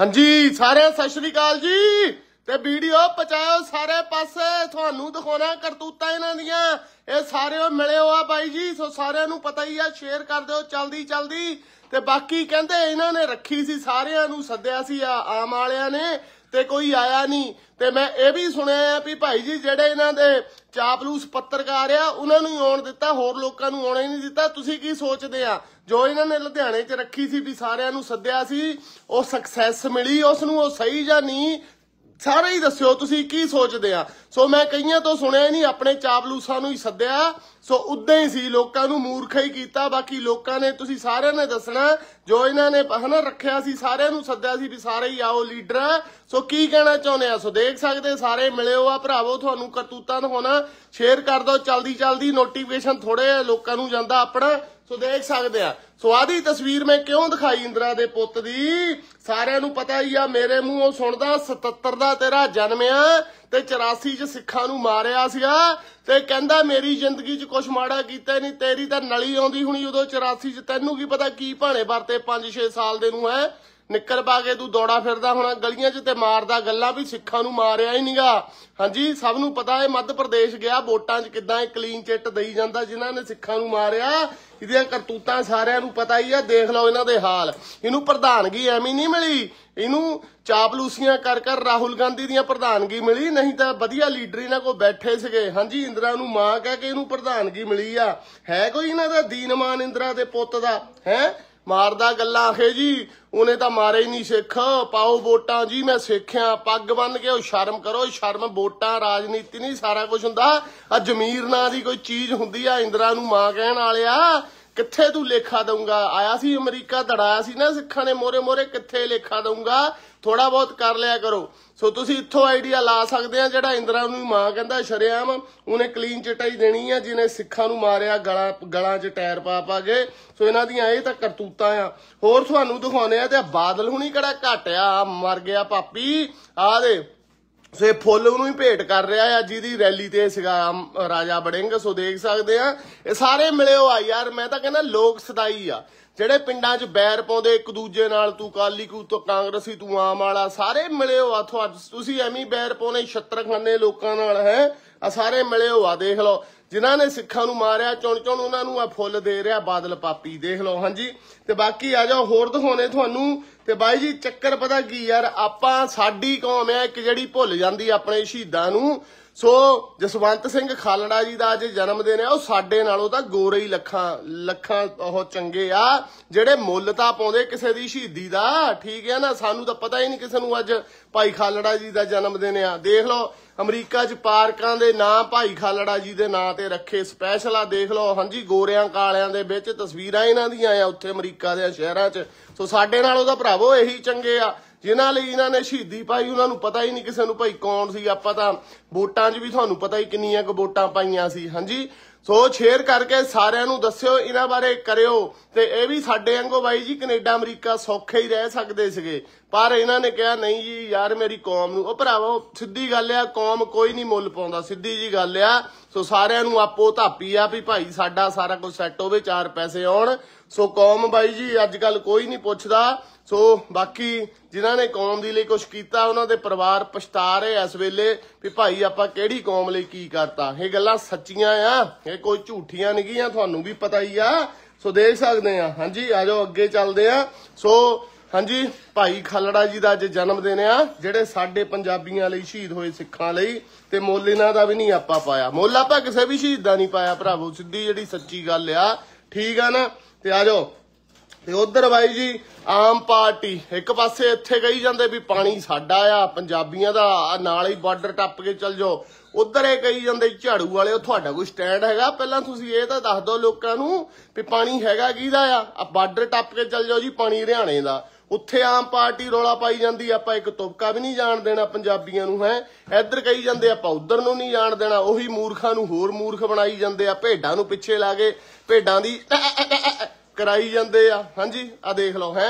ਹਾਂਜੀ ਸਾਰੇ ਸਤਿ ਸ਼੍ਰੀ ਅਕਾਲ ਜੀ ਤੇ ਵੀਡੀਓ ਪਚਾਇਓ ਸਾਰੇ ਪਾਸੇ ਤੁਹਾਨੂੰ ਦਿਖਾਉਣਾ ਕਰਤੂਤਾ ਇਹਨਾਂ ਦੀਆਂ ਇਹ ਸਾਰੇ ਮਿਲਿਓ ਆ ਬਾਈ ਜੀ ਸੋ ਸਾਰਿਆਂ ਨੂੰ ਪਤਾ ਹੀ ਆ ਸ਼ੇਅਰ ਕਰ ਦਿਓ ਚਲਦੀ ਚਲਦੀ ਤੇ ਬਾਕੀ ਕਹਿੰਦੇ ਇਹਨਾਂ ਨੇ ਰੱਖੀ ਸੀ ਸਾਰਿਆਂ ਨੂੰ ਸੱਦਿਆ ਸੀ ਆ ਆਮ ਵਾਲਿਆਂ ਨੇ ਤੇ ਕੋਈ ਆਇਆ ਨਹੀਂ ਤੇ ਮੈਂ ਇਹ ਵੀ ਸੁਣਿਆ ਆ ਵੀ ਭਾਈ ਜੀ ਜਿਹੜੇ ਇਹਨਾਂ ਦੇ ਚਾਪਲੂਸ ਪੱਤਰਕਾਰ ਆ ਉਹਨਾਂ ਨੂੰ ਆਉਣ ਦਿੱਤਾ ਹੋਰ ਲੋਕਾਂ ਨੂੰ ਆਉਣਾ ਹੀ ਨਹੀਂ ਦਿੱਤਾ ਤੁਸੀਂ ਕੀ ਸੋਚਦੇ ਆ ਜੋ ਇਹਨਾਂ ਨੇ ਲੁਧਿਆਣੇ 'ਚ ਰੱਖੀ ਸੀ ਵੀ ਸਾਰਿਆਂ ਨੂੰ ਸੱਦਿਆ ਸੀ ਉਹ ਸਕਸੈਸ ਮਿਲੀ ਉਸ ਨੂੰ ਉਹ ਸਹੀ ਜਾਂ ਨਹੀਂ ਸਾਰੇ ਹੀ ਦੱਸਿਓ ਤੁਸੀਂ ਕੀ ਸੋਚਦੇ ਆ ਸੋ ਮੈਂ ਕਈਆਂ ਤੋਂ ਸੁਣਿਆ ਨਹੀਂ ਆਪਣੇ ਚਾਪਲੂਸਾਂ ਨੂੰ ਹੀ ਸੱਦਿਆ ਸੋ ਉਦਾਂ ਹੀ ਸੀ ਲੋਕਾਂ ਨੂੰ ਮੂਰਖਾ ਹੀ ਕੀਤਾ ਬਾਕੀ ਲੋਕਾਂ ਨੇ ਤੁਸੀਂ ਸਾਰਿਆਂ ਨੇ ਦੱਸਣਾ ਜੋ ਇਹਨਾਂ ਨੇ ਹਨਾ ਰੱਖਿਆ ਸੀ ਸਾਰਿਆਂ ਨੂੰ ਸੱਦਿਆ ਸੀ ਵੀ ਸਾਰੇ ਹੀ ਆਓ ਲੀਡਰ ਸੋ ਕੀ ਕਹਿਣਾ ਚਾਹੁੰਦੇ ਆ ਸੋ ਦੇਖ ਸਕਦੇ ਸਾਰੇ ਮਿਲਿਓ ਆ ਭਰਾਵੋ ਤੁਹਾਨੂੰ ਕਰਤੂਤਾਂ ਹੋਣਾ ਸ਼ੇਅਰ ਕਰ ਦਿਓ ਚਲਦੀ ਚਲਦੀ ਨੋਟੀਫਿਕੇਸ਼ਨ ਥੋੜੇ ਲੋਕਾਂ ਨੂੰ ਜਾਂਦਾ ਆਪਣਾ ਸੋ ਦੇਖ ਸਕਦੇ ਆ ਸੋ ਆਦੀ ਤਸਵੀਰ ਮੈਂ ਕਿਉਂ ਦਿਖਾਈ ਇੰਦਰਾ ਦੇ ਪੁੱਤ ਦੀ ਸਾਰਿਆਂ ਨੂੰ ਪਤਾ ਹੀ ਆ ਮੇਰੇ ਮੂੰਹੋਂ ਸੁਣਦਾ 77 ਦਾ ਤੇਰਾ ਜਨਮ ਆ ਤੇ 84 ਚ ਸਿੱਖਾਂ ਨੂੰ ਮਾਰਿਆ ਸੀਗਾ ਤੇ ਕਹਿੰਦਾ ਮੇਰੀ ਜ਼ਿੰਦਗੀ 'ਚ ਕੁਝ ਮਾੜਾ ਕੀਤਾ ਨਹੀਂ ਤੇਰੀ ਤਾਂ ਨਲੀ ਆਉਂਦੀ ਹੁਣੀ ਉਦੋਂ 84 ਚ ਤੈਨੂੰ ਕੀ ਪਤਾ ਕੀ ਭਾਣੇ ਵਰਤੇ 5-6 ਸਾਲ ਦੇ ਨੂੰ ਹੈ ਨਿੱਕਰ ਪਾ ਕੇ ਤੂੰ ਦੌੜਾ ਫਿਰਦਾ ਹੋਣਾ ਗਲੀਆਂ 'ਚ ਤੇ ਮਾਰਦਾ ਗੱਲਾਂ ਵੀ ਸਿੱਖਾਂ ਨੂੰ ਮਾਰਿਆ ਹੀ ਨਹੀਂਗਾ ਹਾਂਜੀ ਸਭ ਨੂੰ ਪਤਾ ਹੈ ਮੱਧ ਪ੍ਰਦੇਸ਼ ਗਿਆ ਵੋਟਾਂ 'ਚ ਕਿਦਾਂ ਇੱਕ ਕਲੀਨ ਚਿੱਟ ਦੇਈ ਜਾਂਦਾ ਜਿਨ੍ਹਾਂ ਨੇ ਸਿੱਖਾਂ ਨੂੰ ਮਾਰਿਆ ਇਹਦੀਆਂ ਕਰਤੂਤਾਂ ਸਾਰਿਆਂ ਨੂੰ ਪਤਾ ਹੀ ਆ ਦੇਖ ਲਓ ਇਹਨਾਂ ਦੇ ਹਾਲ ਇਹਨੂੰ ਪ੍ਰਧਾਨਗੀ ਐਵੇਂ ਨਹੀਂ ਮਿਲੀ ਇਹਨੂੰ ਚਾਪਲੂਸੀਆਂ ਕਰ ਕਰ ਰਾਹੁਲ ਗਾਂਧੀ ਦੀਆਂ ਪ੍ਰਧਾਨਗੀ ਮਿਲੀ ਨਹੀਂ ਤਾਂ ਵਧੀਆ ਲੀਡਰ ਇਹਨਾਂ ਕੋ ਬੈਠੇ ਸੀਗੇ ਹਾਂਜੀ ਇੰਦਰਾ ਨੂੰ ਮਾਂ ਕਹਿ ਕੇ ਇਹਨੂੰ ਪ੍ਰਧਾਨਗੀ ਮਿਲੀ ਆ ਹੈ ਕੋਈ ਇਹਨਾਂ ਦਾ ਦੀਨਮਾਨ ਇੰਦਰਾ ਦੇ ਪੁੱਤ ਦਾ ਹੈ ਮਾਰਦਾ ਗੱਲਾਂ ਆਖੇ ਜੀ ਉਹਨੇ ਤਾਂ ਮਾਰੇ ਹੀ ਨਹੀਂ ਸਿੱਖ ਪਾਓ ਵੋਟਾਂ ਜੀ ਮੈਂ ਸਿੱਖਿਆ ਪੱਗ ਬੰਨ ਕੇ ਉਹ ਸ਼ਰਮ ਕਰੋ ਸ਼ਰਮ ਵੋਟਾਂ ਰਾਜਨੀਤੀ ਨਹੀਂ ਸਾਰਾ ਕੁਝ ਹੁੰਦਾ ਆ ਜ਼ਮੀਰ ਨਾਂ ਦੀ ਕੋਈ ਚੀਜ਼ ਹੁੰਦੀ ਆ ਇੰਦਰਾ ਨੂੰ ਮਾਂ ਕਹਿਣ ਵਾਲਿਆ ਕਿੱਥੇ ਤੂੰ ਲੇਖਾ ਦਊਂਗਾ ਆਇਆ ਸੀ ਅਮਰੀਕਾ ਧੜਾਇਆ ਸੀ ਨਾ ਸਿੱਖਾਂ ਨੇ ਮੋਰੇ ਮੋਰੇ ਕਿੱਥੇ ਲੇਖਾ ਦਊਂਗਾ ਥੋੜਾ ਬਹੁਤ ਕਰ ਲਿਆ ਕਰੋ ਸੋ ਤੁਸੀਂ ਇੱਥੋਂ ਆਈਡੀਆ ਲਾ ਸਕਦੇ ਆ ਜਿਹੜਾ ਇੰਦਰਾ ਨੂੰ ਮਾਂ ਕਹਿੰਦਾ ਸ਼ਰਿਆਮ ਉਹਨੇ ਕਲੀਨ ਚਟਾਈ ਦੇਣੀ ਆ ਜਿਹਨੇ ਸਿੱਖਾਂ ਨੂੰ ਮਾਰਿਆ ਗਲਾ ਗਲਾਂ 'ਚ ਟਾਇਰ ਪਾ ਪਾ ਕੇ ਸੋ ਇਹਨਾਂ ਦੀਆਂ ਇਹ ਤਾਂ ਕਰਤੂਤਾਂ ਆ ਹੋਰ ਤੁਹਾਨੂੰ ਦਿਖਾਉਣੇ ਆ ਤੇ ਬਾਦਲ ਹੁਣੀ ਕਿਹੜਾ ਘਟਿਆ ਮਰ ਗਿਆ ਪਾਪੀ ਆ ਦੇ ਸੋ ਫੁੱਲ ਨੂੰ ਹੀ ਭੇਟ ਕਰ ਰਿਹਾ ਆ ਜਿਹਦੀ ਰੈਲੀ ਤੇ ਸੀਗਾ ਰਾਜਾ ਬੜਿੰਗ ਸੋ ਦੇਖ ਸਕਦੇ ਆ ਇਹ ਸਾਰੇ ਮਿਲੇ ਹੋ ਆ ਯਾਰ ਮੈਂ ਤਾਂ ਕਹਿੰਦਾ ਲੋਕ ਸਦਾਈ ਆ ਜਿਹੜੇ ਪਿੰਡਾਂ 'ਚ ਬੈਰ ਪਾਉਂਦੇ ਇੱਕ ਦੂਜੇ ਨਾਲ ਤੂੰ ਕਾਲੀ ਕੂ ਤੂੰ ਕਾਂਗਰਸੀ ਤੂੰ ਆਮ ਵਾਲਾ ਸਾਰੇ ਮਿਲੇ ਹੋ ਆ ਤੁਹਾਨੂੰ ਤੁਸੀਂ ਐਵੇਂ ਬੈਰ ਪਾਉਣੇ ਛੱਤਰ ਖਾਨੇ ਲੋਕਾਂ ਨਾਲ ਹੈ ਆ ਸਾਰੇ ਮਿਲੇ ਹੋ ਆ ਦੇਖ ਲਓ ਜਿਨ੍ਹਾਂ ਨੇ ਸਿੱਖਾਂ ਨੂੰ ਮਾਰਿਆ ਚੁਣ ਚੁਣ ਉਹਨਾਂ ਨੂੰ ਆ ਫੁੱਲ ਦੇ ਰਿਹਾ ਬਾਦਲ ਪਾਪੀ ਦੇਖ ਲਓ ਹਾਂਜੀ ਤੇ ਬਾਕੀ ਆ ਜਾਓ ਹੋਰ ਦਿਖਾਉਣੇ ਤੁਹਾਨੂੰ ਤੇ ਬਾਈ ਜੀ ਚੱਕਰ ਪਤਾ ਕੀ ਯਾਰ ਆਪਾਂ ਸਾਡੀ ਕੌਮ ਹੈ ਇੱਕ ਜਿਹੜੀ ਭੁੱਲ ਜਾਂਦੀ ਆਪਣੇ ਸ਼ਹੀਦਾਂ ਨੂੰ ਸੋ ਜਸਵੰਤ ਸਿੰਘ ਖਾਲੜਾ ਜੀ ਦਾ ਅੱਜ ਜਨਮ ਦਿਨ ਹੈ ਉਹ ਸਾਡੇ ਨਾਲੋਂ ਤਾਂ ਗੋਰੇ ਹੀ ਲੱਖਾਂ ਲੱਖਾਂ ਉਹ ਚੰਗੇ ਆ ਜਿਹੜੇ ਮੁੱਲ ਤਾਂ ਪਾਉਂਦੇ ਕਿਸੇ ਦੀ ਸ਼ਹੀਦੀ ਦਾ ਠੀਕ ਹੈ ਨਾ ਸਾਨੂੰ ਤਾਂ ਪਤਾ ਹੀ ਨਹੀਂ ਕਿਸੇ ਨੂੰ ਅੱਜ ਭਾਈ ਖਾਲੜਾ ਜੀ ਦਾ ਜਨਮ ਦਿਨ ਆ ਦੇਖ ਲਓ ਅਮਰੀਕਾ 'ਚ ਪਾਰਕਾਂ ਦੇ ਨਾਂ ਭਾਈ ਖਾਲੜਾ ਜੀ ਦੇ ਨਾਂ ਤੇ ਰੱਖੇ ਸਪੈਸ਼ਲ ਆ ਦੇਖ ਲਓ ਹਾਂਜੀ ਗੋਰਿਆਂ ਕਾਲਿਆਂ ਦੇ ਵਿੱਚ ਤਸਵੀਰਾਂ ਇਹਨਾਂ ਦੀਆਂ ਆ ਉੱਥੇ ਅਮਰੀਕਾ ਦੇ ਸ਼ਹਿਰਾਂ 'ਚ ਸੋ ਸਾਡੇ ਨਾਲੋਂ ਤਾਂ ਭਰਾਵੋ ਇਹੀ ਚੰਗੇ ਆ ਜਿਨ੍ਹਾਂ ਲਈ ਇਹਨਾਂ ਨੇ ਸ਼ਹੀਦੀ ਪਾਈ ਉਹਨਾਂ ਨੂੰ ਪਤਾ ਹੀ ਨਹੀਂ ਕਿਸੇ ਨੂੰ ਭਾਈ ਕੌਣ ਸੀ ਆਪਾਂ ਤਾਂ ਵੋਟਾਂ 'ਚ ਵੀ ਤੁਹਾਨੂੰ ਪਤਾ ਹੀ ਕਿੰਨੀਆਂ ਕੁ ਵੋਟਾਂ ਪਾਈਆਂ ਸੀ ਹਾਂਜੀ ਸੋ ਸ਼ੇਅਰ ਕਰਕੇ ਸਾਰਿਆਂ ਨੂੰ ਦੱਸਿਓ ਇਹਨਾਂ ਬਾਰੇ ਕਰਿਓ ਤੇ ਇਹ ਵੀ ਸਾਡੇ ਵਾਂਗੋ ਬਾਈ ਜੀ ਕੈਨੇਡਾ ਅਮਰੀਕਾ ਸੌਖੇ ਹੀ ਰਹਿ ਸਕਦੇ ਸੀਗੇ ਪਰ ਇਹਨਾਂ ਨੇ ਕਿਹਾ ਨਹੀਂ ਜੀ ਯਾਰ ਮੇਰੀ ਕੌਮ ਨੂੰ ਉਹ ਭਰਾਵੋ ਸਿੱਧੀ ਗੱਲ ਆ ਕੌਮ ਕੋਈ ਨਹੀਂ ਮੁੱਲ ਪਾਉਂਦਾ ਸਿੱਧੀ ਜੀ ਗੱਲ ਆ ਸੋ ਸਾਰਿਆਂ ਨੂੰ ਆਪੋ ਧਾਪੀ ਆ ਵੀ ਭਾਈ ਸਾਡਾ ਸਾਰਾ ਕੁਝ ਸੈੱਟ ਹੋਵੇ ਚਾਰ ਪੈਸੇ ਆਉਣ ਸੋ ਕੌਮ ਬਾਈ ਜੀ ਅੱਜ ਕੱਲ ਕੋਈ ਨਹੀਂ ਪੁੱਛਦਾ ਸੋ ਬਾਕੀ ਜਿਨ੍ਹਾਂ ਨੇ ਕੌਮ ਦੇ ਲਈ ਕੁਝ ਕੀਤਾ ਉਹਨਾਂ ਦੇ ਪਰਿਵਾਰ ਪਛਤਾ ਰਹੇ ਇਸ ਵੇਲੇ ਵੀ ਭਾਈ ਆਪਾਂ ਕਿਹੜੀ ਕੌਮ ਲਈ ਕੀ ਕਰਤਾ ਇਹ ਗੱਲਾਂ ਸੱਚੀਆਂ ਆ ਇਹ ਕੋਈ ਝੂਠੀਆਂ ਨਹੀਂ ਗੀਆਂ ਤੁਹਾਨੂੰ ਵੀ ਪਤਾ ਹੀ ਆ ਸੋ ਦੇਖ ਸਕਦੇ ਆ ਹਾਂਜੀ ਆ ਜਾਓ ਅੱਗੇ ਚੱਲਦੇ ਆ ਸੋ ਹਾਂਜੀ ਭਾਈ ਖਾਲੜਾ ਜੀ ਦਾ ਅੱਜ ਜਨਮ ਦਿਨ ਆ ਜਿਹੜੇ ਸਾਡੇ ਪੰਜਾਬੀਆਂ ਲਈ ਸ਼ਹੀਦ ਹੋਏ ਸਿੱਖਾਂ ਲਈ ਤੇ ਮੁੱਲ ਇਹਨਾਂ ਦਾ ਵੀ ਨਹੀਂ ਆਪਾਂ ਪਾਇਆ ਮੁੱਲ ਆਪਾਂ ਕਿਸੇ ਵੀ ਸ਼ਹੀਦ ਦਾ ਨਹੀਂ ਪਾਇਆ ਭਰਾਵੋ ਸਿੱਧੀ ਜਿਹੜੀ ਸੱਚੀ ਗੱਲ ਆ ਠੀਕ ਆ ਨਾ ਤੇ ਆ ਜਾਓ ਤੇ ਉਧਰ ਬਾਈ ਜੀ ਆਮ ਪਾਰਟੀ ਇੱਕ ਪਾਸੇ ਇੱਥੇ ਕਹੀ ਜਾਂਦੇ ਵੀ ਪਾਣੀ ਸਾਡਾ ਆ ਪੰਜਾਬੀਆਂ ਦਾ ਨਾਲ ਹੀ ਬਾਰਡਰ ਟੱਪ ਕੇ ਚੱਲ ਜਾਓ ਉਧਰ ਇਹ ਕਹੀ ਜਾਂਦੇ ਝਾੜੂ ਵਾਲਿਓ ਤੁਹਾਡਾ ਕੋਈ ਸਟੈਂਡ ਹੈਗਾ ਪਹਿਲਾਂ ਤੁਸੀਂ ਇਹ ਤਾਂ ਦੱਸ ਦਿਓ ਲੋਕਾਂ ਨੂੰ ਵੀ ਪਾਣੀ ਹੈਗਾ ਕਿਹਦਾ ਆ ਆ ਬਾਰਡਰ ਟੱਪ ਕੇ ਚੱਲ ਜਾਓ ਜੀ ਪਾਣੀ ਹਰਿਆਣੇ ਦਾ ਉੱਥੇ ਆਮ ਪਾਰਟੀ ਰੋਲਾ ਪਾਈ ਜਾਂਦੀ ਆਪਾਂ ਇੱਕ ਤੁਪਕਾ ਵੀ ਨਹੀਂ ਜਾਣ ਦੇਣਾ ਪੰਜਾਬੀਆਂ ਨੂੰ ਹੈ ਇੱਧਰ ਕਹੀ ਜਾਂਦੇ ਆਪਾਂ ਉਧਰ ਨੂੰ ਨਹੀਂ ਜਾਣ ਦੇਣਾ ਉਹੀ ਮੂਰਖਾਂ ਨੂੰ ਹੋਰ ਮੂਰਖ ਬਣਾਈ ਜਾਂਦੇ ਆ ਭੇਡਾਂ ਨੂੰ ਪਿੱਛੇ ਲਾ ਕੇ ਭੇਡਾਂ ਦੀ ਕਰਾਈ ਜਾਂਦੇ ਆ ਹਾਂਜੀ ਆ ਦੇਖ ਲਓ ਹੈ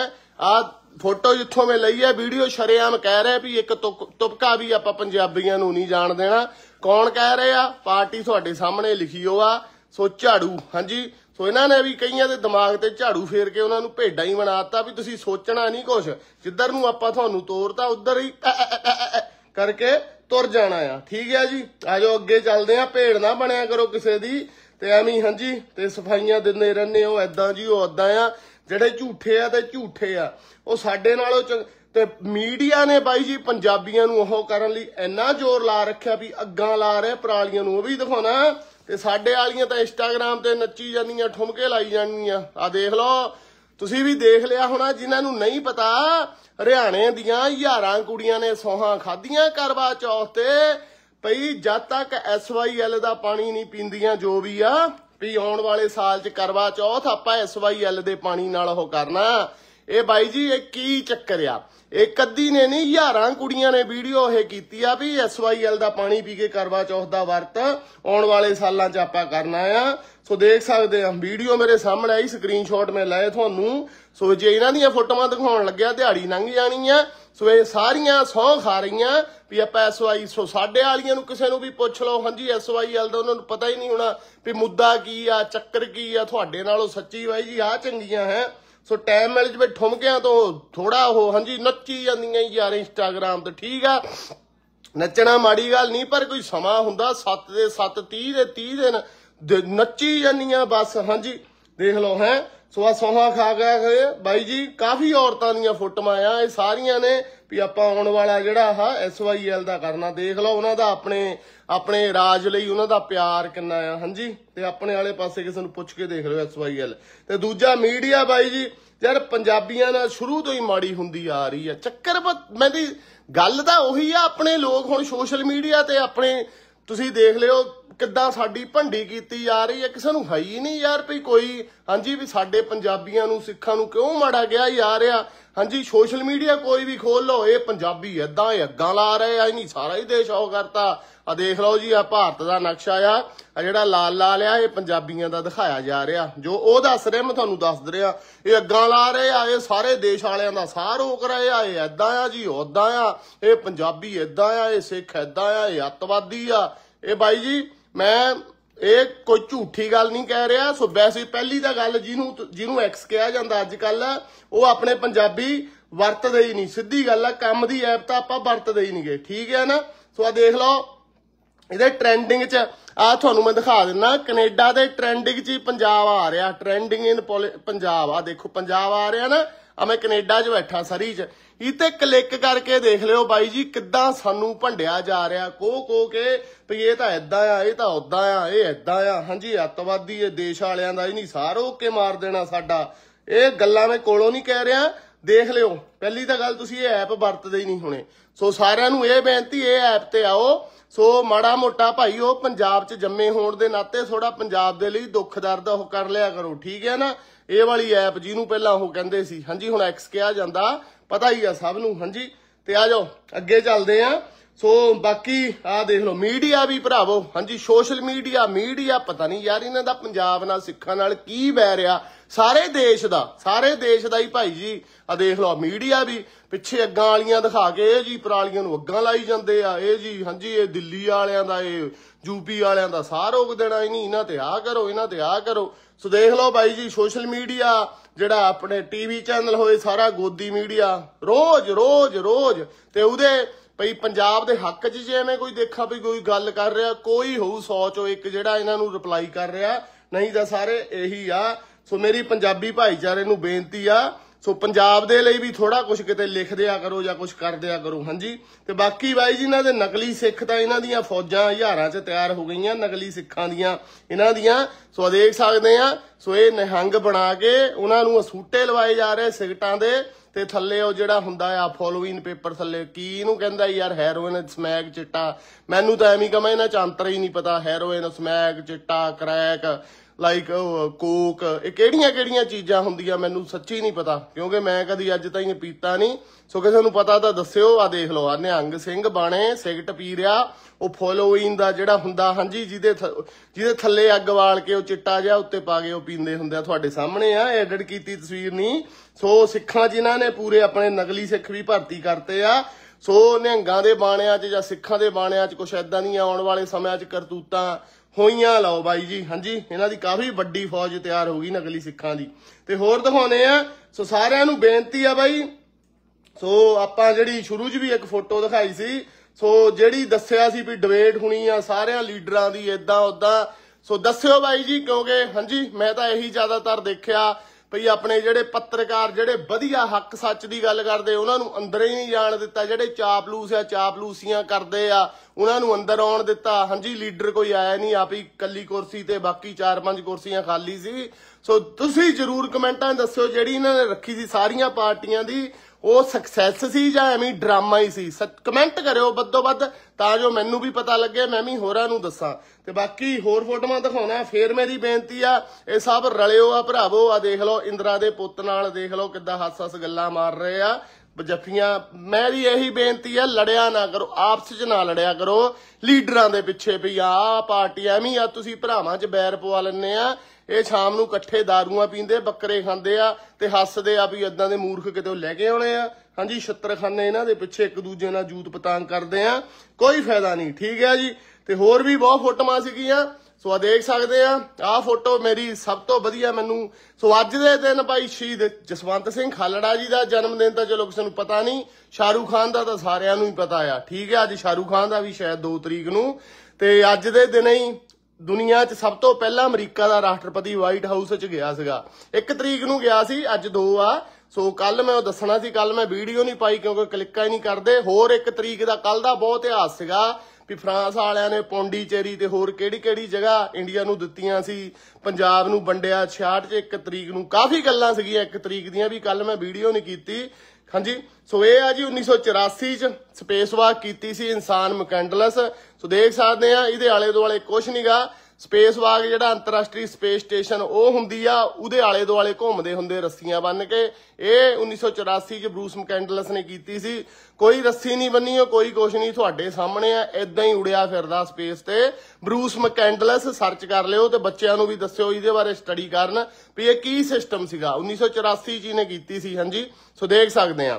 ਆ ਫੋਟੋ ਜਿੱਥੋਂ ਮੈਂ ਲਈ ਹੈ ਵੀਡੀਓ ਸ਼ਰਿਆਮ ਕਹਿ ਰਿਹਾ ਵੀ ਇੱਕ ਤੁਪਕਾ ਵੀ ਆਪਾਂ ਪੰਜਾਬੀਆਂ ਨੂੰ ਨਹੀਂ ਜਾਣ ਦੇਣਾ ਕੌਣ ਕਹਿ ਰਿਹਾ ਪਾਰਟੀ ਤੁਹਾਡੇ ਸਾਹਮਣੇ ਲਿਖੀ ਹੋ ਆ ਸੋ ਝਾੜੂ ਹਾਂਜੀ ਸੋ ਇਹਨਾਂ ਨੇ ਵੀ ਕਈਆਂ ਦੇ ਦਿਮਾਗ ਤੇ ਝਾੜੂ ਫੇਰ ਕੇ ਉਹਨਾਂ ਨੂੰ ਭੇਡਾਂ ਹੀ ਬਣਾਤਾ ਵੀ ਤੁਸੀਂ ਸੋਚਣਾ ਨਹੀਂ ਕੁਝ ਜਿੱਧਰ ਨੂੰ ਆਪਾਂ ਤੁਹਾਨੂੰ ਤੋਰਤਾ ਉਧਰ ਹੀ ਕਰਕੇ ਤੁਰ ਜਾਣਾ ਆ ਠੀਕ ਹੈ ਜੀ ਆਜੋ ਅੱਗੇ ਚੱਲਦੇ ਆ ਭੇਡ ਨਾ ਬਣਿਆ ਕਰੋ ਕਿਸੇ ਦੀ ਤੇ ਐਵੇਂ ਹਾਂਜੀ ਤੇ ਸਫਾਈਆਂ ਦਿੰਦੇ ਰਹਿੰਦੇ ਉਹ ਐਦਾਂ ਜੀ ਉਹ ਐਦਾਂ ਆ ਜਿਹੜੇ ਝੂਠੇ ਆ ਤੇ ਝੂਠੇ ਆ ਉਹ ਸਾਡੇ ਉਹ ਤੇ ਮੀਡੀਆ ਨੇ ਬਾਈ ਜੀ ਪੰਜਾਬੀਆਂ ਨੂੰ ਉਹ ਕਰਨ ਲਈ ਇੰਨਾ ਜ਼ੋਰ ਲਾ ਰੱਖਿਆ ਵੀ ਅੱਗਾਂ ਲਾ ਰਹੇ ਪਰਾਲੀਆਂ ਨੂੰ ਉਹ ਵੀ ਦਿਖਾਉਣਾ ਤੇ ਸਾਡੇ ਵਾਲੀਆਂ ਤਾਂ ਇੰਸਟਾਗ੍ਰam ਤੇ ਨੱਚੀ ਜਾਂਦੀਆਂ ਠੁਮਕੇ ਲਾਈ ਜਾਂਦੀਆਂ ਆ ਦੇਖ ਲਓ ਤੁਸੀਂ ਵੀ ਦੇਖ ਲਿਆ ਹੋਣਾ ਜਿਨ੍ਹਾਂ ਨੂੰ ਨਹੀਂ ਪਤਾ ਹਰਿਆਣੇ ਦੀਆਂ ਹਜ਼ਾਰਾਂ ਕੁੜੀਆਂ ਨੇ ਸੋਹਾਂ ਖਾਧੀਆਂ ਕਰਵਾ ਚੌਥ ਤੇ ਭਈ ਜਦ ਤੱਕ ਐਸਵਾਈਐਲ ਦਾ ਪਾਣੀ ਨਹੀਂ ਪੀਂਦੀਆਂ ਜੋ ਵੀ ਆ ਵੀ ਆਉਣ ਵਾਲੇ ਸਾਲ 'ਚ ਕਰਵਾ ਚੌਥ ਆਪਾਂ ਐਸਵਾਈਐਲ ਦੇ ਪਾਣੀ ਨਾਲ ਉਹ ਕਰਨਾ ਇਹ ਬਾਈ ਜੀ ਇਹ ਕੀ ਚੱਕਰ ਆ ਇਹ ਕੱਦੀ ਨੇ ਨਹੀਂ ਹਜ਼ਾਰਾਂ ਕੁੜੀਆਂ ਨੇ ਵੀਡੀਓ ਇਹ ਕੀਤੀ ਆ ਵੀ ਐਸਵਾਈਐਲ ਦਾ ਪਾਣੀ ਪੀ ਕੇ ਕਰਵਾ ਚੌਥ ਦਾ ਵਰਤ ਆਉਣ ਵਾਲੇ ਸਾਲਾਂ 'ਚ ਆਪਾਂ ਕਰਨਾ ਆ ਸੋ ਦੇਖ ਸਕਦੇ ਆ ਵੀਡੀਓ ਮੇਰੇ ਸਾਹਮਣੇ ਆਈ ਸਕਰੀਨਸ਼ਾਟ ਮੈਂ ਲਾਇਆ ਤੁਹਾਨੂੰ ਸੋ ਜੇ ਇਹਨਾਂ ਦੀਆਂ ਫੋਟੋਆਂ ਦਿਖਾਉਣ ਲੱਗਿਆ ਦਿਹਾੜੀ ਲੰਘ ਜਾਣੀ ਆ ਸੋ ਇਹ ਸਾਰੀਆਂ ਸੌ ਖਾ ਰਹੀਆਂ ਵੀ ਆਪਾਂ ਐਸਵਾਈ ਸੋ ਸਾਡੇ ਵਾਲੀਆਂ ਨੂੰ ਕਿਸੇ ਨੂੰ ਵੀ ਪੁੱਛ ਲਓ ਹਾਂਜੀ ਐਸਵਾਈਐਲ ਦਾ ਉਹਨਾਂ ਨੂੰ ਪਤਾ ਹੀ ਨਹੀਂ ਹੋਣਾ ਵੀ ਮੁੱਦਾ ਕੀ ਆ ਚੱਕਰ ਕੀ ਆ ਤੁਹਾਡੇ ਨਾਲੋਂ ਸੱਚੀ ਬਾਈ ਜੀ ਆ ਚੰਗੀਆਂ ਹੈ ਸੋ ਟਾਈਮ ਮਿਲ ਜਵੇ ਠੁਮਕਿਆਂ ਤੋਂ ਥੋੜਾ ਉਹ ਹਾਂਜੀ ਨੱਚੀ ਜਾਂਦੀਆਂ ਯਾਰ ਇੰਸਟਾਗ੍ਰam ਤੇ ਠੀਕ ਆ ਨੱਚਣਾ ਮਾੜੀ ਗੱਲ ਨਹੀਂ ਪਰ ਕੋਈ ਸਮਾਂ ਹੁੰਦਾ 7 ਦੇ 7 30 ਦੇ 30 ਦਿਨ ਨੱਚੀ ਜਾਂਦੀਆਂ ਬਸ ਹਾਂਜੀ ਦੇਖ ਲਓ ਹੈ ਸੋ ਆ ਸੋਹਾ ਖਾ ਗਿਆ ਬਾਈ ਜੀ ਕਾਫੀ ਔਰਤਾਂ ਦੀਆਂ ਫੋਟੋਆਂ ਆ ਇਹ ਸਾਰੀਆਂ ਨੇ ਵੀ ਆਪਾਂ ਆਉਣ ਵਾਲਾ ਜਿਹੜਾ ਆਹ ਐਸਵਾਈਐਲ ਦਾ ਕਰਨਾ ਦੇਖ ਲਓ ਉਹਨਾਂ ਦਾ ਆਪਣੇ ਆਪਣੇ ਰਾਜ ਲਈ ਉਹਨਾਂ ਦਾ ਪਿਆਰ ਕਿੰਨਾ ਆ ਹਾਂਜੀ ਤੇ ਆਪਣੇ ਵਾਲੇ ਪਾਸੇ ਕਿਸੇ ਨੂੰ ਪੁੱਛ ਕੇ ਦੇਖ ਲਓ ਐਸਵਾਈਐਲ ਤੇ ਦੂਜਾ ਮੀਡੀਆ ਬਾਈ ਜੀ ਯਾਰ ਪੰਜਾਬੀਆਂ ਨਾਲ ਸ਼ੁਰੂ ਤੋਂ ਹੀ ਮਾੜੀ ਹੁੰਦੀ ਆ ਰਹੀ ਆ ਚੱਕਰ ਮੈਂ ਦੀ ਗੱਲ ਤਾਂ ਉਹੀ ਆ ਆਪਣੇ ਲੋਕ ਹੁਣ ਸੋਸ਼ਲ ਮੀਡੀਆ ਤੇ ਆਪਣੇ ਤੁਸੀਂ ਦੇਖ ਲਿਓ ਕਿੱਦਾਂ ਸਾਡੀ ਭੰਡੀ ਕੀਤੀ ਜਾ ਰਹੀ ਹੈ ਕਿਸੇ ਨੂੰ ਹਈ ਨਹੀਂ ਯਾਰ ਵੀ ਕੋਈ ਹਾਂਜੀ ਵੀ ਸਾਡੇ ਪੰਜਾਬੀਆਂ ਨੂੰ ਸਿੱਖਾਂ ਨੂੰ ਕਿਉਂ ਮਾੜਾ ਗਿਆ ਯਾਰ ਆ ਹਾਂਜੀ ਸੋਸ਼ਲ ਮੀਡੀਆ ਕੋਈ ਵੀ ਖੋਲ ਲਓ ਇਹ ਪੰਜਾਬੀ ਐਦਾਂ ਅੱਗਾਂ ਲਾ ਰਹੇ ਆ ਨਹੀਂ ਸਾਰਾ ਹੀ ਦੇਸ਼ ਹੋ ਕਰਤਾ ਆ ਦੇਖ ਲਓ ਜੀ ਆ ਭਾਰਤ ਦਾ ਨਕਸ਼ਾ ਆ ਆ ਜਿਹੜਾ ਲਾਲ ਲਾਲ ਆ ਇਹ ਪੰਜਾਬੀਆਂ ਦਾ ਦਿਖਾਇਆ ਜਾ ਰਿਹਾ ਜੋ ਉਹ ਦੱਸ ਰਿਹਾ ਮੈਂ ਤੁਹਾਨੂੰ ਦੱਸ ਰਿਹਾ ਇਹ ਅੱਗਾਂ ਲਾ ਰਹੇ ਆ ਇਹ ਸਾਰੇ ਦੇਸ਼ ਵਾਲਿਆਂ ਦਾ ਸਾਰ ਰੋਕ ਰਹੇ ਆ ਇਹ ਐਦਾਂ ਆ ਜੀ ਉਦਾਂ ਆ ਇਹ ਪੰਜਾਬੀ ਐਦਾਂ ਆ ਇਹ ਸਿੱਖ ਐਦਾਂ ਆ ਇਹ ਅੱਤਵਾਦੀ ਆ ਇਹ ਬਾਈ ਜੀ ਮੈਂ ਇਹ ਕੋਈ ਝੂਠੀ ਗੱਲ ਨਹੀਂ ਕਹਿ ਰਿਹਾ ਸੋ ਵੈਸੇ ਪਹਿਲੀ ਤਾਂ ਗੱਲ ਜਿਹਨੂੰ ਜਿਹਨੂੰ ਐਕਸ ਕਿਹਾ ਜਾਂਦਾ ਅੱਜ ਕੱਲ ਉਹ ਆਪਣੇ ਪੰਜਾਬੀ ਵਰਤਦੇ ਹੀ ਨਹੀਂ ਸਿੱਧੀ ਗੱਲ ਆ ਕੰਮ ਦੀ ਐਪ ਤਾਂ ਆਪਾਂ ਵਰਤਦੇ ਹੀ ਨਹੀਂਗੇ ਠੀਕ ਹੈ ਨਾ ਸੋ ਆ ਦੇਖ ਲਓ ਇਹਦੇ ਟ੍ਰੈਂਡਿੰਗ 'ਚ ਆ ਤੁਹਾਨੂੰ ਮੈਂ ਦਿਖਾ ਦਿੰਨਾ ਕੈਨੇਡਾ ਦੇ ਟ੍ਰੈਂਡਿੰਗ 'ਚ ਪੰਜਾਬ ਆ ਰਿਹਾ ਟ੍ਰੈਂਡਿੰਗ ਇਨ ਪੰਜਾਬ ਆ ਦੇਖੋ ਪੰਜਾਬ ਆ ਰਿਹਾ ਨਾ ਆ ਮੈਂ ਕੈਨੇਡਾ 'ਚ ਬੈਠਾ ਸਰੀ 'ਚ ਇਤੇ ਕਲਿੱਕ ਕਰਕੇ ਦੇਖ ਲਿਓ ਬਾਈ ਜੀ ਕਿੱਦਾਂ ਸਾਨੂੰ ਭੰਡਿਆ ਜਾ ਰਿਹਾ ਕੋ ਕੋ ਕੇ ਵੀ ਇਹ ਤਾਂ ਐਦਾਂ ਆ ਇਹ ਤਾਂ ਉਦਾਂ ਆ ਇਹ ਐਦਾਂ ਆ ਹਾਂਜੀ ਅੱਤਵਾਦੀ ਇਹ ਦੇਸ਼ ਵਾਲਿਆਂ ਦਾ ਹੀ ਨਹੀਂ ਸਾਰੋ ਕੇ ਮਾਰ ਦੇਣਾ ਸਾਡਾ ਇਹ ਗੱਲਾਂ ਮੈਂ ਕੋਲੋਂ ਨਹੀਂ ਕਹਿ ਰਿਹਾ ਦੇਖ ਲਿਓ ਪਹਿਲੀ ਤਾਂ ਗੱਲ ਤੁਸੀਂ ਇਹ ਐਪ ਵਰਤਦੇ ਹੀ ਨਹੀਂ ਹੋਣੇ ਸੋ ਸਾਰਿਆਂ ਨੂੰ ਇਹ ਬੇਨਤੀ ਇਹ ਐਪ ਤੇ ਆਓ ਸੋ ਮਾੜਾ ਮੋਟਾ ਭਾਈ ਉਹ ਪੰਜਾਬ 'ਚ ਜੰਮੇ ਹੋਣ ਦੇ ਨਾਤੇ ਥੋੜਾ ਪੰਜਾਬ ਦੇ ਲਈ ਦੁੱਖ ਦਰਦ ਉਹ ਕਰ ਲਿਆ ਕਰੋ ਠੀਕ ਹੈ ਨਾ ਇਹ ਵਾਲੀ ਐਪ ਜਿਹਨੂੰ ਪਹਿਲਾਂ ਉਹ ਕਹਿੰਦੇ ਸੀ ਹਾਂਜੀ ਹੁਣ ਐਕਸ ਕਿਹਾ ਜਾਂਦਾ ਪਤਾ ਹੀ ਆ ਸਭ ਨੂੰ ਹਾਂਜੀ ਤੇ ਆ ਜਾਓ ਅੱਗੇ ਚੱਲਦੇ ਆ ਸੋ ਬਾਕੀ ਆ ਦੇਖ ਲਓ ਮੀਡੀਆ ਵੀ ਭਰਾਵੋ ਹਾਂਜੀ ਸੋਸ਼ਲ ਮੀਡੀਆ ਮੀਡੀਆ ਪਤਾ ਨਹੀਂ ਯਾਰ ਇਹਨਾਂ ਦਾ ਪੰਜਾਬ ਨਾਲ ਸਿੱਖਾਂ ਨਾਲ ਕੀ ਬੈਰ ਰਿਆ ਸਾਰੇ ਦੇਸ਼ ਦਾ ਸਾਰੇ ਦੇਸ਼ ਦਾ ਹੀ ਭਾਈ ਜੀ ਆ ਦੇਖ ਲਓ ਮੀਡੀਆ ਵੀ ਪਿੱਛੇ ਅੱਗਾਂ ਵਾਲੀਆਂ ਦਿਖਾ ਕੇ ਇਹ ਜੀ ਪਰਾਲੀਆਂ ਨੂੰ ਅੱਗਾਂ ਲਾਈ ਜਾਂਦੇ ਆ ਇਹ ਜੀ ਹਾਂਜੀ ਇਹ ਦਿੱਲੀ ਵਾਲਿਆਂ ਦਾ ਇਹ ਯੂਪੀ ਵਾਲਿਆਂ ਦਾ ਸਾਰੋਗ ਦੇਣਾ ਹੀ ਨਹੀਂ ਇਹਨਾਂ ਤੇ ਆ ਕਰੋ ਇਹਨਾਂ ਤੇ ਆ ਕਰੋ ਸੋ ਦੇਖ ਲਓ ਭਾਈ ਜੀ ਸੋਸ਼ਲ ਮੀਡੀਆ ਜਿਹੜਾ ਆਪਣੇ ਟੀਵੀ ਚੈਨਲ ਹੋਏ ਸਾਰਾ ਗੋਦੀ ਮੀਡੀਆ ਰੋਜ਼ ਰੋਜ਼ ਰੋਜ਼ ਤੇ ਉਹਦੇ ਭਈ ਪੰਜਾਬ ਦੇ ਹੱਕ 'ਚ ਜਿਵੇਂ ਕੋਈ ਦੇਖਾ ਵੀ ਕੋਈ ਗੱਲ ਕਰ ਰਿਹਾ ਕੋਈ ਹੋਊ 100 ਚੋਂ ਇੱਕ ਜਿਹੜਾ ਇਹਨਾਂ ਨੂੰ ਰਿਪਲਾਈ ਕਰ ਰਿਹਾ ਨਹੀਂ ਤਾਂ ਸਾਰੇ ਇਹੀ ਆ ਸੋ ਮੇਰੀ ਪੰਜਾਬੀ ਭਾਈਚਾਰੇ ਨੂੰ ਬੇਨਤੀ ਆ ਸੋ ਪੰਜਾਬ ਦੇ ਲਈ ਵੀ ਥੋੜਾ ਕੁਝ ਕਿਤੇ ਲਿਖ ਦਿਆ ਕਰੋ ਜਾਂ ਕੁਝ ਕਰ ਦਿਆ ਕਰੋ ਹਾਂਜੀ ਤੇ ਬਾਕੀ ਬਾਈ ਜੀ ਇਹਨਾਂ ਦੇ ਨਕਲੀ ਸਿੱਖ ਤਾਂ ਇਹਨਾਂ ਦੀਆਂ ਫੌਜਾਂ ਹਜ਼ਾਰਾਂ 'ਚ ਤਿਆਰ ਹੋ ਗਈਆਂ ਨਕਲੀ ਸਿੱਖਾਂ ਦੀਆਂ ਇਹਨਾਂ ਦੀਆਂ ਸੋ ਦੇਖ ਸਕਦੇ ਆ ਸੋ ਇਹ ਨਿਹੰਗ ਬਣਾ ਕੇ ਉਹਨਾਂ ਨੂੰ ਅਸੂਟੇ ਲਵਾਏ ਜਾ ਰਹੇ ਸਿਗਟਾਂ ਦੇ ਤੇ ਥੱਲੇ ਉਹ ਜਿਹੜਾ ਹੁੰਦਾ ਆ ਫੋਲੋਇਨ ਪੇਪਰ ਥੱਲੇ ਕੀ ਇਹਨੂੰ ਕਹਿੰਦਾ ਯਾਰ ਹੈਰੋਇਨ ਸਮੈਗ ਚਿੱਟਾ ਮੈਨੂੰ ਤਾਂ ਐਵੇਂ ਕਮਾ ਇਹਨਾਂ ਚ ਅੰਤਰ ਹੀ ਨਹੀਂ ਪਤਾ ਹੈਰੋਇਨ ਸਮੈਗ ਚਿੱਟਾ ਕਰੈਕ ਲਾਈਕ ਕੋਕ ਇਹ ਕਿਹੜੀਆਂ ਕਿਹੜੀਆਂ ਚੀਜ਼ਾਂ ਹੁੰਦੀਆਂ ਮੈਨੂੰ ਸੱਚੀ ਨਹੀਂ ਪਤਾ ਕਿਉਂਕਿ ਮੈਂ ਕਦੀ ਅੱਜ ਤਾਈਂ ਪੀਤਾ ਨਹੀਂ ਸੋ ਕਿਸੇ ਨੂੰ ਪਤਾ ਤਾਂ ਦੱਸਿਓ ਆ ਦੇਖ ਲਓ ਆ ਨਿਹੰਗ ਸਿੰਘ ਬਾਣੇ ਸਿਗਟ ਪੀ ਰਿਆ ਉਹ ਫੋਲੋਇੰਗ ਦਾ ਜਿਹੜਾ ਹੁੰਦਾ ਹਾਂਜੀ ਜਿਹਦੇ ਜਿਹਦੇ ਥੱਲੇ ਅੱਗ ਵਾਲ ਕੇ ਉਹ ਚਿੱਟਾ ਜਿਹਾ ਉੱਤੇ ਪਾ ਕੇ ਉਹ ਪੀਂਦੇ ਹੁੰਦੇ ਆ ਤੁਹਾਡੇ ਸਾਹਮਣੇ ਆ ਐਡਿਟ ਕੀਤੀ ਤਸਵੀਰ ਨਹੀਂ ਸੋ ਸਿੱਖਾਂ ਜਿਨ੍ਹਾਂ ਨੇ ਪੂਰੇ ਆਪਣੇ ਨਕਲੀ ਸਿੱਖ ਵੀ ਭਰਤੀ ਕਰਤੇ ਆ ਸੋ ਨਿਹੰਗਾਂ ਦੇ ਬਾਣਿਆਂ 'ਚ ਜਾਂ ਸਿੱਖਾਂ ਦੇ ਬਾਣਿਆਂ 'ਚ ਕੁਝ ਐਦਾਂ ਨਹੀਂ ਆਉਣ ਵਾਲੇ ਸਮਿਆਂ 'ਚ ਕਰਤੂਤਾਂ ਹੋਈਆਂ ਲਓ ਬਾਈ ਜੀ ਹਾਂਜੀ ਇਹਨਾਂ ਦੀ ਕਾਫੀ ਵੱਡੀ ਫੌਜ ਤਿਆਰ ਹੋ ਗਈ ਨਕਲੀ ਸਿੱਖਾਂ ਦੀ ਤੇ ਹੋਰ ਦਿਖਾਉਨੇ ਆ ਸੋ ਸਾਰਿਆਂ ਨੂੰ ਬੇਨਤੀ ਆ ਬਾਈ ਸੋ ਆਪਾਂ ਜਿਹੜੀ ਸ਼ੁਰੂ 'ਚ ਵੀ ਇੱਕ ਫੋਟੋ ਦਿਖਾਈ ਸੀ ਸੋ ਜਿਹੜੀ ਦੱਸਿਆ ਸੀ ਵੀ ਡਿਬੇਟ ਹੋਣੀ ਆ ਸਾਰਿਆਂ ਲੀਡਰਾਂ ਦੀ ਇਦਾਂ ਉਦਾਂ ਸੋ ਦੱਸਿਓ ਬਾਈ ਜੀ ਕਿਉਂਕਿ ਹਾਂਜੀ ਮੈਂ ਤਾਂ ਇਹੀ ਜ਼ਿਆਦਾਤਰ ਦੇਖਿਆ ਭਈ ਆਪਣੇ ਜਿਹੜੇ ਪੱਤਰਕਾਰ ਜਿਹੜੇ ਵਧੀਆ ਹੱਕ ਸੱਚ ਦੀ ਗੱਲ ਕਰਦੇ ਉਹਨਾਂ ਨੂੰ ਅੰਦਰ ਹੀ ਨਹੀਂ ਜਾਣ ਦਿੱਤਾ ਜਿਹੜੇ ਚਾਪਲੂਸ ਆ ਚਾਪਲੂਸੀਆਂ ਕਰਦੇ ਆ ਉਹਨਾਂ ਨੂੰ ਅੰਦਰ ਆਉਣ ਦਿੱਤਾ ਹਾਂਜੀ ਲੀਡਰ ਕੋਈ ਆਇਆ ਨਹੀਂ ਆਪ ਹੀ ਕੱਲੀ ਕੁਰਸੀ ਤੇ ਬਾਕੀ 4-5 ਕੁਰਸੀਆਂ ਖਾਲੀ ਸੀ ਸੋ ਤੁਸੀਂ ਜਰੂਰ ਕਮੈਂਟਾਂ ਦੱਸਿਓ ਜਿਹੜੀ ਇਹਨਾਂ ਨੇ ਰੱਖੀ ਸੀ ਸਾਰੀਆਂ ਪਾਰਟੀਆਂ ਦੀ ਉਹ ਸਕਸੈਸ ਸੀ ਜਾਂ ਐਵੇਂ ਡਰਾਮਾ ਹੀ ਸੀ ਕਮੈਂਟ ਕਰਿਓ ਬੱਦੋ ਬੱਦ ਤਾਂ ਜੋ ਮੈਨੂੰ ਵੀ ਪਤਾ ਲੱਗੇ ਮੈਂ ਵੀ ਹੋਰਾਂ ਨੂੰ ਦੱਸਾਂ ਤੇ ਬਾਕੀ ਹੋਰ ਫੋਟੋਆਂ ਦਿਖਾਉਣਾ ਫੇਰ ਮੇਰੀ ਬੇਨਤੀ ਆ ਇਹ ਸਭ ਰਲਿਓ ਆ ਭਰਾਵੋ ਆ ਦੇਖ ਲਓ ਇੰਦਰਾ ਦੇ ਪੁੱਤ ਨਾਲ ਦੇਖ ਲਓ ਕਿੱਦਾਂ ਹੱਸ-ਹੱਸ ਗੱਲਾਂ ਮਾਰ ਰਹੇ ਆ ਬਜੱਫੀਆਂ ਮੇਰੀ ਇਹੀ ਬੇਨਤੀ ਆ ਲੜਿਆ ਨਾ ਕਰੋ ਆਪਸ ਵਿੱਚ ਨਾ ਲੜਿਆ ਕਰੋ ਲੀਡਰਾਂ ਦੇ ਪਿੱਛੇ ਵੀ ਆ ਪਾਰਟੀ ਐਵੇਂ ਆ ਤੁਸੀਂ ਭਰਾਵਾਂ 'ਚ ਬੈਰ ਪਵਾ ਲੈਣੇ ਆ ਇਹ ਸ਼ਾਮ ਨੂੰ ਇਕੱਠੇ ਦਾਰੂਆਂ ਪੀਂਦੇ ਬੱਕਰੇ ਖਾਂਦੇ ਆ ਤੇ ਹੱਸਦੇ ਆ ਵੀ ਇਦਾਂ ਦੇ ਮੂਰਖ ਕਿਤੇ ਲੈ ਕੇ ਆਉਣੇ ਆ ਹਾਂਜੀ ਛੱਤਰਖਾਨੇ ਇਹਨਾਂ ਦੇ ਪਿੱਛੇ ਇੱਕ ਦੂਜੇ ਨਾਲ ਜੂਤ ਪਤਾੰਗ ਕਰਦੇ ਆ ਕੋਈ ਫਾਇਦਾ ਨਹੀਂ ਠੀਕ ਹੈ ਜੀ ਤੇ ਹੋਰ ਵੀ ਬਹੁਤ ਫੋਟੋਆਂ ਸੀਗੀਆਂ ਸੋ ਆ ਦੇਖ ਸਕਦੇ ਆ ਆ ਫੋਟੋ ਮੇਰੀ ਸਭ ਤੋਂ ਵਧੀਆ ਮੈਨੂੰ ਸੋ ਅੱਜ ਦੇ ਦਿਨ ਭਾਈ ਸ਼ਹੀਦ ਜਸਵੰਤ ਸਿੰਘ ਖਾਲੜਾ ਜੀ ਦਾ ਜਨਮ ਦਿਨ ਤਾਂ ਚਲੋ ਕਿਸੇ ਨੂੰ ਪਤਾ ਨਹੀਂ ਸ਼ਾਹਰੂਖ ਖਾਨ ਦਾ ਤਾਂ ਸਾਰਿਆਂ ਨੂੰ ਹੀ ਪਤਾ ਆ ਠੀਕ ਹੈ ਅੱਜ ਸ਼ਾਹਰੂਖ ਖਾਨ ਦਾ ਵੀ ਸ਼ਾਇਦ 2 ਤਰੀਕ ਨੂੰ ਤੇ ਅੱਜ ਦੇ ਦਿਨ ਹੀ ਦੁਨੀਆ 'ਚ ਸਭ ਤੋਂ ਪਹਿਲਾਂ ਅਮਰੀਕਾ ਦਾ ਰਾਸ਼ਟਰਪਤੀ ਵਾਈਟ ਹਾਊਸ 'ਚ ਗਿਆ ਸੀਗਾ ਇੱਕ ਤਰੀਕ ਨੂੰ ਗਿਆ ਸੀ ਅੱਜ 2 ਆ ਸੋ ਕੱਲ ਮੈਂ ਉਹ ਦੱਸਣਾ ਸੀ ਕੱਲ ਮੈਂ ਵੀਡੀਓ ਨਹੀਂ ਪਾਈ ਕਿਉਂਕਿ ਕਲਿੱਕਾਂ ਹੀ ਨਹੀਂ ਕਰਦੇ ਹੋਰ ਇੱਕ ਤਰੀਕ ਦਾ ਕੱਲ ਦਾ ਬਹੁਤ ਇਤਿਹਾਸ ਸੀਗਾ ਵੀ ਫਰਾਂਸ ਵਾਲਿਆਂ ਨੇ ਪੌਂਡੀਚੇਰੀ ਤੇ ਹੋਰ ਕਿਹੜੀ-ਕਿਹੜੀ ਜਗ੍ਹਾ ਇੰਡੀਆ ਨੂੰ ਦਿੱਤੀਆਂ ਸੀ ਪੰਜਾਬ ਨੂੰ ਵੰਡਿਆ 66 ਚ 1 ਤਰੀਕ ਨੂੰ ਕਾਫੀ ਗੱਲਾਂ ਸੀਗੀਆਂ 1 ਤਰੀਕ ਦੀਆਂ ਵੀ ਕੱਲ ਮੈਂ ਵੀਡੀਓ ਨਹੀਂ ਕੀਤੀ ਹਾਂਜੀ ਸੋ ਇਹ ਆ ਜੀ 1984 ਚ ਸਪੇਸ ਵਾਕ ਕੀਤੀ ਸੀ ਇਨਸਾਨ ਮਕੈਂਡਲਸ ਸੋ ਦੇਖ ਸਕਦੇ ਆ ਇਹਦੇ ਆਲੇ ਦੁਆਲੇ ਕੁਝ ਨਹੀਂਗਾ ਸਪੇਸ ਵਾਕ ਜਿਹੜਾ ਅੰਤਰਰਾਸ਼ਟਰੀ ਸਪੇਸ ਸਟੇਸ਼ਨ ਉਹ ਹੁੰਦੀ ਆ ਉਹਦੇ ਆਲੇ ਦੁਆਲੇ ਘੁੰਮਦੇ ਹੁੰਦੇ ਰੱਸੀਆਂ ਬੰਨ ਕੇ ਇਹ 1984 ਚ ਬਰੂਸ ਮਕੈਂਡਲਸ ਨੇ ਕੀਤੀ ਸੀ ਕੋਈ ਰੱਸੀ ਨਹੀਂ ਬੰਨੀ ਉਹ ਕੋਈ ਕੁਛ ਨਹੀਂ ਤੁਹਾਡੇ ਸਾਹਮਣੇ ਆ ਇਦਾਂ ਹੀ ਉੜਿਆ ਫਿਰਦਾ ਸਪੇਸ ਤੇ ਬਰੂਸ ਮਕੈਂਡਲਸ ਸਰਚ ਕਰ ਲਿਓ ਤੇ ਬੱਚਿਆਂ ਨੂੰ ਵੀ ਦੱਸਿਓ ਇਹਦੇ ਬਾਰੇ ਸਟੱਡੀ ਕਰਨ ਵੀ ਇਹ ਕੀ ਸਿਸਟਮ ਸੀਗਾ 1984 ਚ ਇਹਨੇ ਕੀਤੀ ਸੀ ਹਾਂਜੀ ਸੋ ਦੇਖ ਸਕਦੇ ਆ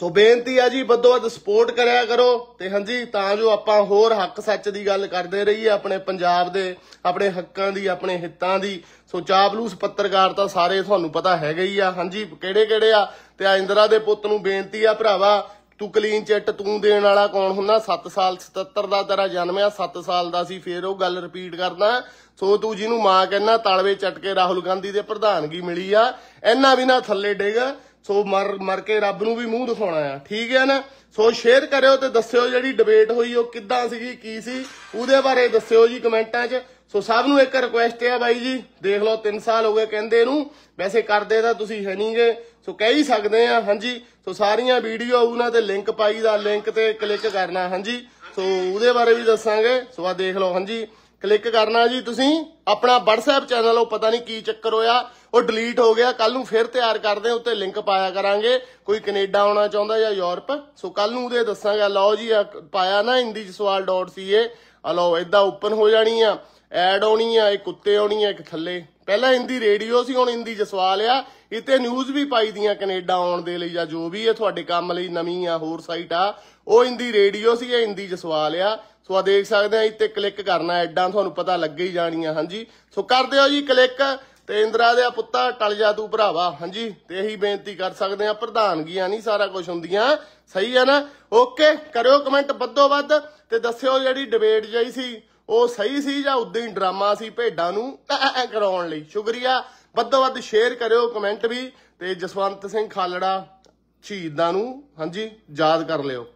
ਸੋ ਬੇਨਤੀ ਆ ਜੀ ਵੱਧੋ ਵੱਧ ਸਪੋਰਟ ਕਰਿਆ ਕਰੋ ਤੇ ਹਾਂਜੀ ਤਾਂ ਜੋ ਆਪਾਂ ਹੋਰ ਹੱਕ ਸੱਚ ਦੀ ਗੱਲ ਕਰਦੇ ਰਹੀਏ ਆਪਣੇ ਪੰਜਾਬ ਦੇ ਆਪਣੇ ਹੱਕਾਂ ਦੀ ਆਪਣੇ ਹਿੱਤਾਂ ਦੀ ਸੋ ਚਾਪਲੂਸ ਪੱਤਰਕਾਰ ਤਾਂ ਸਾਰੇ ਤੁਹਾਨੂੰ ਪਤਾ ਹੈਗਾ ਹੀ ਆ ਹਾਂਜੀ ਕਿਹੜੇ ਕਿਹੜੇ ਆ ਤੇ ਆ ਇੰਦਰਾ ਦੇ ਪੁੱਤ ਨੂੰ ਬੇਨਤੀ ਆ ਭਰਾਵਾ ਤੂੰ ਕਲੀਨ ਚਿੱਟ ਤੂੰ ਦੇਣ ਵਾਲਾ ਕੌਣ ਹੁੰਦਾ 7 ਸਾਲ 77 ਦਾ ਤੇਰਾ ਜਨਮ ਆ 7 ਸਾਲ ਦਾ ਸੀ ਫੇਰ ਉਹ ਗੱਲ ਰਿਪੀਟ ਕਰਦਾ ਸੋ ਤੂੰ ਜਿਹਨੂੰ ਮਾਂ ਕਹਿੰਨਾ ਤਲਵੇ ਚਟਕੇ ਰਾਹੁਲ ਗਾਂਧੀ ਦੇ ਪ੍ਰਧਾਨਗੀ ਮਿਲੀ ਆ ਇਹਨਾਂ ਵੀ ਨਾ ਥੱਲੇ ਡੇਗਾ ਸੋ ਮਰ ਮਰ ਕੇ ਰੱਬ ਨੂੰ ਵੀ ਮੂੰਹ ਦਿਖਾਉਣਾ ਆ ਠੀਕ ਹੈ ਨਾ ਸੋ ਸ਼ੇਅਰ ਕਰਿਓ ਤੇ ਦੱਸਿਓ ਜਿਹੜੀ ਡਿਬੇਟ ਹੋਈ ਉਹ ਕਿੱਦਾਂ ਸੀਗੀ ਕੀ ਸੀ ਉਹਦੇ ਬਾਰੇ ਦੱਸਿਓ ਜੀ ਕਮੈਂਟਾਂ 'ਚ ਸੋ ਸਭ ਨੂੰ ਇੱਕ ਰਿਕੁਐਸਟ ਹੈ ਬਾਈ ਜੀ ਦੇਖ ਲਓ 3 ਸਾਲ ਹੋ ਗਏ ਕਹਿੰਦੇ ਨੂੰ ਵੈਸੇ ਕਰਦੇ ਤਾਂ ਤੁਸੀਂ ਹੈ ਨਹੀਂਗੇ ਸੋ ਕਹਿ ਹੀ ਸਕਦੇ ਆ ਹਾਂਜੀ ਸੋ ਸਾਰੀਆਂ ਵੀਡੀਓ ਉਹਨਾਂ ਤੇ ਲਿੰਕ ਪਾਈ ਦਾ ਲਿੰਕ ਤੇ ਕਲਿੱਕ ਕਰਨਾ ਹਾਂਜੀ ਸੋ ਉਹਦੇ ਬਾਰੇ ਵੀ ਦੱਸਾਂਗੇ ਸੋ ਆ ਦੇਖ ਲਓ ਹਾਂਜੀ ਕਲਿੱਕ ਕਰਨਾ ਜੀ ਤੁਸੀਂ ਆਪਣਾ WhatsApp ਚੈਨਲ ਉਹ ਪਤਾ ਨਹੀਂ ਕੀ ਚੱਕਰ ਹੋਇਆ ਉਹ ਡਿਲੀਟ ਹੋ ਗਿਆ ਕੱਲ ਨੂੰ ਫਿਰ ਤਿਆਰ ਕਰਦੇ ਉੱਤੇ ਲਿੰਕ ਪਾਇਆ ਕਰਾਂਗੇ ਕੋਈ ਕੈਨੇਡਾ ਆਉਣਾ ਚਾਹੁੰਦਾ ਜਾਂ ਯੂਰਪ ਸੋ ਕੱਲ ਨੂੰ ਉਹਦੇ ਦੱਸਾਂਗਾ ਲਓ ਜੀ ਪਾਇਆ ਨਾ ਹਿੰਦੀ ਚ ਸਵਾਲ.ca ਆ ਹਲੋ ਇਦਾਂ ਓਪਨ ਹੋ ਜਾਣੀ ਆ ਐਡ ਆਉਣੀ ਆ ਇੱਕ ਉੱਤੇ ਆਉਣੀ ਆ ਇੱਕ ਥੱਲੇ ਪਹਿਲਾਂ ਹਿੰਦੀ ਰੇਡੀਓ ਸੀ ਹੁਣ ਹਿੰਦੀ ਜਸਵਾਲ ਆ ਇੱਥੇ ਨਿਊਜ਼ ਵੀ ਪਾਈ ਦੀਆਂ ਕੈਨੇਡਾ ਆਉਣ ਦੇ ਲਈ ਜਾਂ ਜੋ ਵੀ ਹੈ ਤੁਹਾਡੇ ਕੰਮ ਲਈ ਨਵੀਂ ਆ ਹੋਰ ਸਾਈਟ ਆ ਉਹ ਹਿੰਦੀ ਰੇਡੀਓ ਸੀ ਇਹ ਹਿੰਦੀ ਜਸਵਾਲ ਆ ਸੋ ਆ ਦੇਖ ਸਕਦੇ ਆ ਇੱਥੇ ਕਲਿੱਕ ਕਰਨਾ ਐਡਾਂ ਤੁਹਾਨੂੰ ਪਤਾ ਲੱਗ ਹੀ ਜਾਣੀਆਂ ਹਾਂਜੀ ਸੋ ਕਰ ਦਿਓ ਜੀ ਕਲਿੱਕ ਤੇ ਇੰਦਰਾ ਦੇ ਪੁੱਤਾ ਟਲ ਜਾ ਤੂੰ ਭਰਾਵਾ ਹਾਂਜੀ ਤੇ ਇਹੀ ਬੇਨਤੀ ਕਰ ਸਕਦੇ ਆ ਪ੍ਰਧਾਨਗੀਆਂ ਨਹੀਂ ਸਾਰਾ ਕੁਝ ਹੁੰਦੀਆਂ ਸਹੀ ਹੈ ਨਾ ਓਕੇ ਕਰਿਓ ਕਮੈਂਟ ਵੱਧੋ ਵੱਧ ਤੇ ਦੱਸਿਓ ਜਿਹੜੀ ਡਿਬੇਟ ਜਈ ਸੀ ਉਹ ਸਹੀ ਸੀ ਜਾਂ ਉਦਾਂ ਹੀ ਡਰਾਮਾ ਸੀ ਭੇਡਾਂ ਨੂੰ ਕਰਾਉਣ ਲਈ ਸ਼ੁਕਰੀਆ ਵੱਧੋ ਵੱਧ ਸ਼ੇਅਰ ਕਰਿਓ ਕਮੈਂਟ ਵੀ ਤੇ ਜਸਵੰਤ ਸਿੰਘ ਖਾਲੜਾ ਸ਼ਹੀਦਾਂ ਨੂੰ ਹਾਂਜੀ ਯਾਦ ਕਰ ਲਿਓ